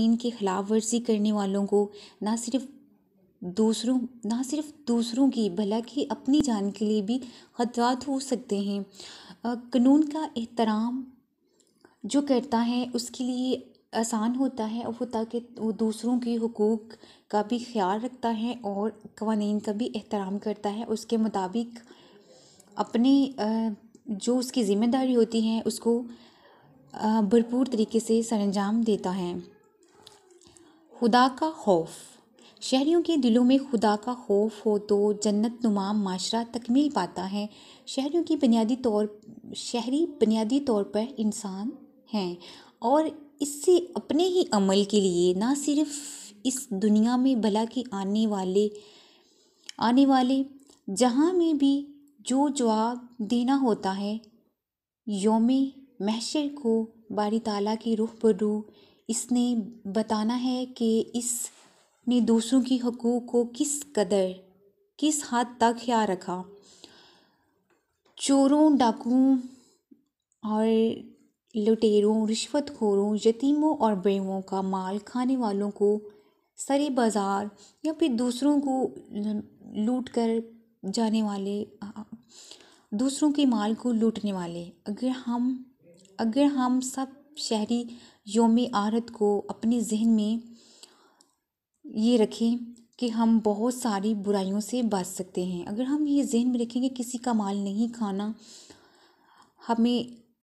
कानून की खिलाफ वर्जी करने वालों को ना सिर्फ दूसरों ना सिर्फ दूसरों की भला कि अपनी जान के लिए भी खतरात हो सकते हैं कानून का एहतराम जो करता है उसके लिए आसान होता है और वो ताकि वो दूसरों के हकूक़ का भी ख्याल रखता है और कवानीन का भी एहतराम करता है उसके मुताबिक अपने जो उसकी ज़िम्मेदारी होती है उसको भरपूर तरीके से सरंजाम देता है खुदा का खौफ शहरीों के दिलों में खुदा का खौफ हो तो जन्नत नुमा माशरा तकमील पाता है शहरीों की बुनियादी तौर शहरी बुनियादी तौर पर इंसान हैं और इससे अपने ही अमल के लिए ना सिर्फ इस दुनिया में भला कि आने वाले आने वाले जहाँ में भी जो जवाब देना होता है योम महशर को बारी ताला की रूह पर रूह इसने बताना है कि इसने दूसरों की हकूक़ को किस कदर किस हद तक ख्याल रखा चोरों डाकुओं और लुटेरों रिश्वतखोरों यतीमों और बेवों का माल खाने वालों को सरे बाज़ार या फिर दूसरों को लूट कर जाने वाले दूसरों के माल को लूटने वाले अगर हम अगर हम सब शहरी योम आरत को अपने जहन में ये रखें कि हम बहुत सारी बुराइयों से बच सकते हैं अगर हम ये जहन में रखेंगे किसी का माल नहीं खाना हमें